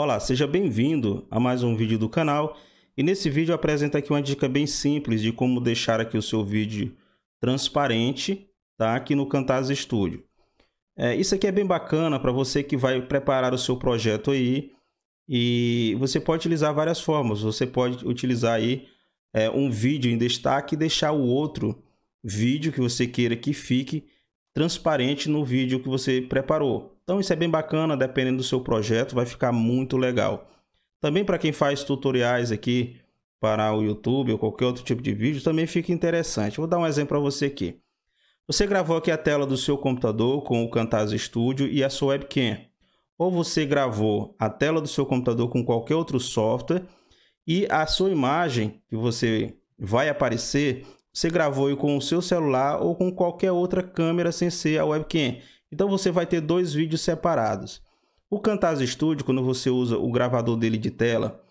Olá, seja bem-vindo a mais um vídeo do canal e nesse vídeo eu apresento aqui uma dica bem simples de como deixar aqui o seu vídeo transparente tá? aqui no Cantaz Studio. É, isso aqui é bem bacana para você que vai preparar o seu projeto aí e você pode utilizar várias formas, você pode utilizar aí é, um vídeo em destaque e deixar o outro vídeo que você queira que fique transparente no vídeo que você preparou. Então isso é bem bacana, dependendo do seu projeto, vai ficar muito legal. Também para quem faz tutoriais aqui para o YouTube ou qualquer outro tipo de vídeo, também fica interessante. Vou dar um exemplo para você aqui. Você gravou aqui a tela do seu computador com o Camtasia Studio e a sua webcam. Ou você gravou a tela do seu computador com qualquer outro software e a sua imagem que você vai aparecer você gravou com o seu celular ou com qualquer outra câmera sem ser a webcam. Então você vai ter dois vídeos separados. O Camtasia Studio, quando você usa o gravador dele de tela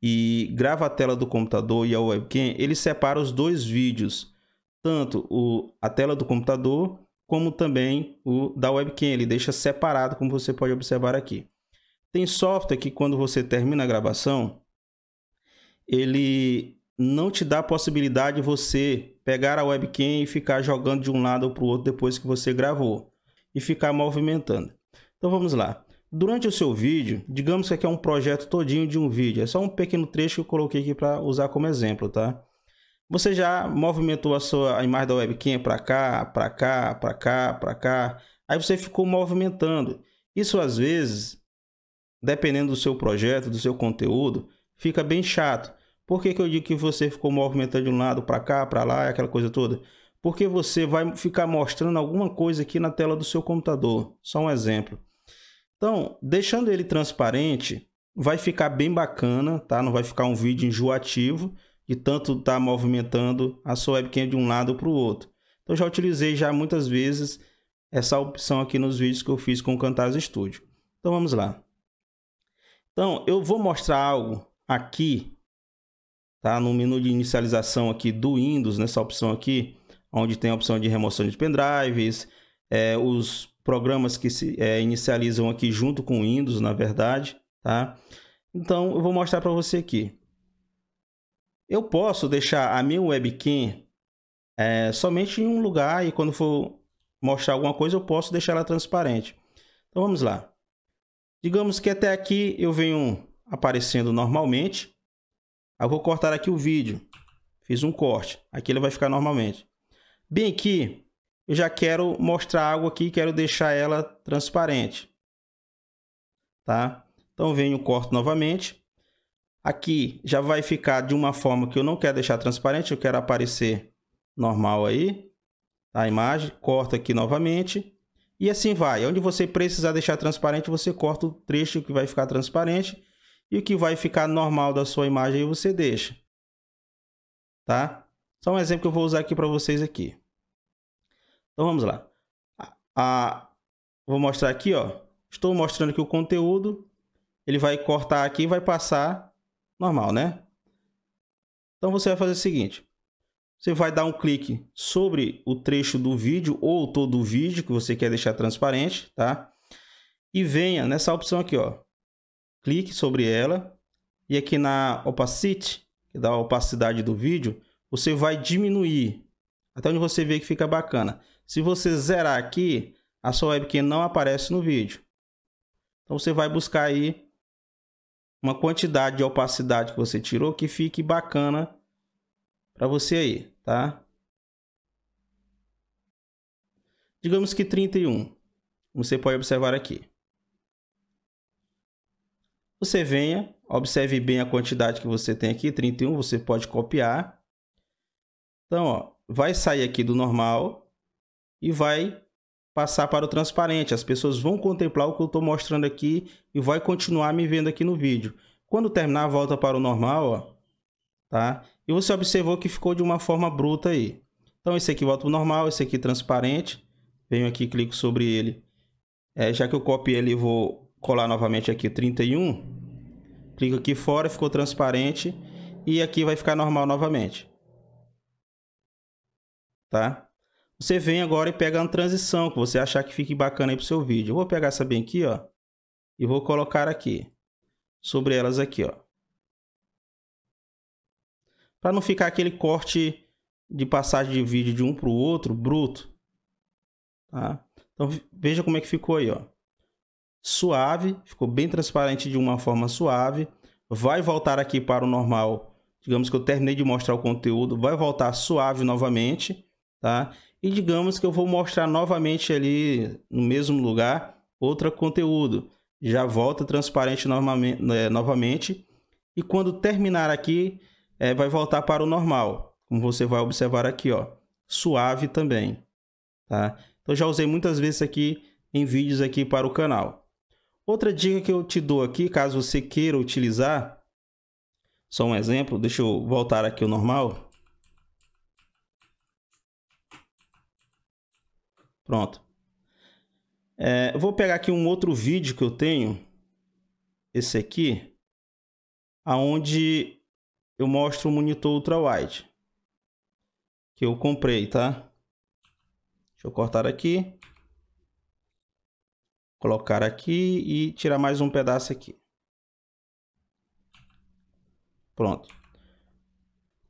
e grava a tela do computador e a webcam, ele separa os dois vídeos, tanto o, a tela do computador como também o da webcam, ele deixa separado, como você pode observar aqui. Tem software que quando você termina a gravação, ele não te dá a possibilidade você pegar a webcam e ficar jogando de um lado para o outro depois que você gravou e ficar movimentando. Então vamos lá. Durante o seu vídeo, digamos que aqui é um projeto todinho de um vídeo, é só um pequeno trecho que eu coloquei aqui para usar como exemplo, tá? Você já movimentou a sua a imagem da webcam para cá, para cá, para cá, para cá. Aí você ficou movimentando. Isso às vezes, dependendo do seu projeto, do seu conteúdo, fica bem chato. Por que, que eu digo que você ficou movimentando de um lado para cá, para lá, aquela coisa toda? Porque você vai ficar mostrando alguma coisa aqui na tela do seu computador. Só um exemplo. Então, deixando ele transparente, vai ficar bem bacana, tá? Não vai ficar um vídeo enjoativo de tanto estar tá movimentando a sua webcam de um lado para o outro. Então, já utilizei já muitas vezes essa opção aqui nos vídeos que eu fiz com o Cantaz Studio. Então, vamos lá. Então, eu vou mostrar algo aqui tá? No menu de inicialização aqui do Windows, nessa opção aqui, onde tem a opção de remoção de pendrives, é, os programas que se é, inicializam aqui junto com o Windows, na verdade, tá? Então, eu vou mostrar para você aqui. Eu posso deixar a minha webcam é, somente em um lugar e quando for mostrar alguma coisa, eu posso deixar ela transparente. Então, vamos lá. Digamos que até aqui eu venho aparecendo normalmente, Aí eu vou cortar aqui o vídeo. Fiz um corte. Aqui ele vai ficar normalmente. Bem aqui, eu já quero mostrar algo aqui, quero deixar ela transparente. Tá? Então venho, corto novamente. Aqui já vai ficar de uma forma que eu não quero deixar transparente, eu quero aparecer normal aí. A imagem, corto aqui novamente. E assim vai. Onde você precisar deixar transparente, você corta o trecho que vai ficar transparente e o que vai ficar normal da sua imagem você deixa. Tá? Só um exemplo que eu vou usar aqui para vocês aqui. Então vamos lá. a vou mostrar aqui, ó. Estou mostrando aqui o conteúdo. Ele vai cortar aqui e vai passar normal, né? Então você vai fazer o seguinte. Você vai dar um clique sobre o trecho do vídeo ou todo o vídeo que você quer deixar transparente, tá? E venha nessa opção aqui, ó clique sobre ela e aqui na opacity, que dá a opacidade do vídeo, você vai diminuir até onde você vê que fica bacana. Se você zerar aqui, a sua webcam não aparece no vídeo. Então você vai buscar aí uma quantidade de opacidade que você tirou que fique bacana para você aí, tá? Digamos que 31. Você pode observar aqui. Você venha, observe bem a quantidade que você tem aqui, 31, você pode copiar. Então, ó, vai sair aqui do normal e vai passar para o transparente. As pessoas vão contemplar o que eu estou mostrando aqui e vai continuar me vendo aqui no vídeo. Quando terminar, volta para o normal, ó, tá? E você observou que ficou de uma forma bruta aí. Então, esse aqui volta para o normal, esse aqui transparente. Venho aqui, clico sobre ele. É, já que eu copiei ele, vou colar novamente aqui 31. Clico aqui fora, ficou transparente. E aqui vai ficar normal novamente. Tá? Você vem agora e pega uma transição que você achar que fique bacana aí pro seu vídeo. Eu vou pegar essa bem aqui, ó. E vou colocar aqui. Sobre elas aqui, ó. Para não ficar aquele corte de passagem de vídeo de um para o outro, bruto. Tá? Então veja como é que ficou aí, ó suave, ficou bem transparente de uma forma suave. Vai voltar aqui para o normal, digamos que eu terminei de mostrar o conteúdo, vai voltar suave novamente, tá? E digamos que eu vou mostrar novamente ali no mesmo lugar outro conteúdo. Já volta transparente eh, novamente. E quando terminar aqui, é, vai voltar para o normal, como você vai observar aqui, ó, suave também, tá? Então já usei muitas vezes aqui em vídeos aqui para o canal. Outra dica que eu te dou aqui, caso você queira utilizar, só um exemplo, deixa eu voltar aqui ao normal. Pronto. É, eu vou pegar aqui um outro vídeo que eu tenho, esse aqui, aonde eu mostro o monitor ultrawide que eu comprei, tá? Deixa eu cortar aqui. Colocar aqui e tirar mais um pedaço aqui. Pronto.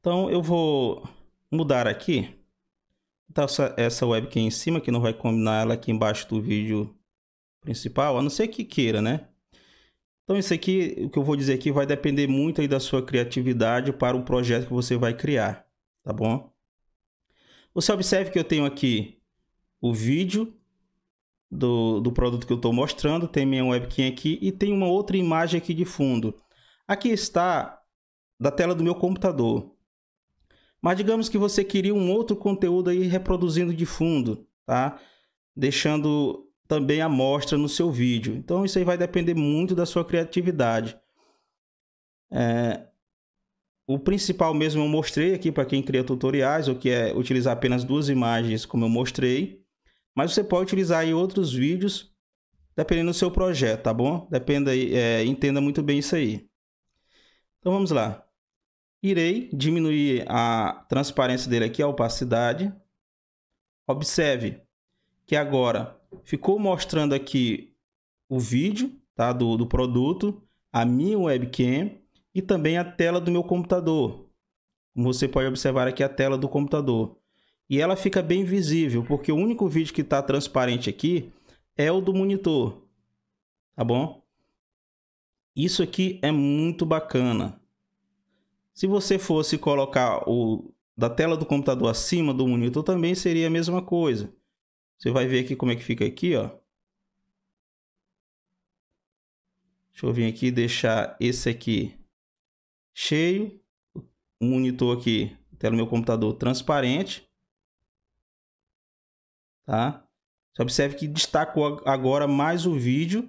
Então eu vou mudar aqui. Então, essa, essa webcam em cima, que não vai combinar ela aqui embaixo do vídeo principal, a não ser que queira, né? Então isso aqui, o que eu vou dizer aqui, vai depender muito aí da sua criatividade para o projeto que você vai criar, tá bom? Você observe que eu tenho aqui o vídeo do, do produto que eu estou mostrando, tem minha webcam aqui e tem uma outra imagem aqui de fundo. Aqui está da tela do meu computador. Mas digamos que você queria um outro conteúdo aí reproduzindo de fundo, tá? Deixando também a mostra no seu vídeo. Então isso aí vai depender muito da sua criatividade. É... O principal mesmo eu mostrei aqui para quem cria tutoriais ou que é utilizar apenas duas imagens, como eu mostrei. Mas você pode utilizar aí outros vídeos, dependendo do seu projeto, tá bom? Dependa, é, entenda muito bem isso aí. Então vamos lá. Irei diminuir a transparência dele aqui, a opacidade. Observe que agora ficou mostrando aqui o vídeo tá, do, do produto, a minha webcam e também a tela do meu computador. Como você pode observar aqui a tela do computador e ela fica bem visível, porque o único vídeo que está transparente aqui é o do monitor, tá bom? Isso aqui é muito bacana. Se você fosse colocar o da tela do computador acima do monitor também seria a mesma coisa. Você vai ver aqui como é que fica aqui, ó. Deixa eu vir aqui deixar esse aqui cheio. O monitor aqui, tela do meu computador transparente tá? Você observe que destacou agora mais o vídeo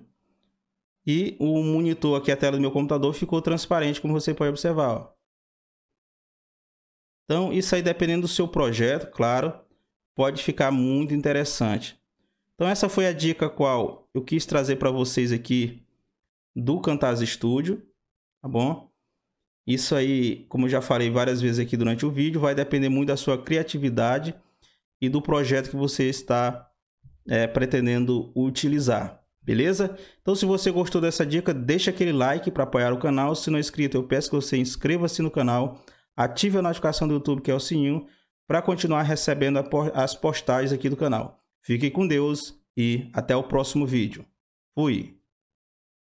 e o monitor aqui, a tela do meu computador, ficou transparente, como você pode observar. Ó. Então, isso aí dependendo do seu projeto, claro, pode ficar muito interessante. Então, essa foi a dica qual eu quis trazer para vocês aqui do Cantaz Studio, tá bom? Isso aí, como eu já falei várias vezes aqui durante o vídeo, vai depender muito da sua criatividade e do projeto que você está é, pretendendo utilizar. Beleza? Então, se você gostou dessa dica, deixa aquele like para apoiar o canal. Se não é inscrito, eu peço que você inscreva-se no canal, ative a notificação do YouTube, que é o sininho, para continuar recebendo as postagens aqui do canal. Fique com Deus e até o próximo vídeo. Fui!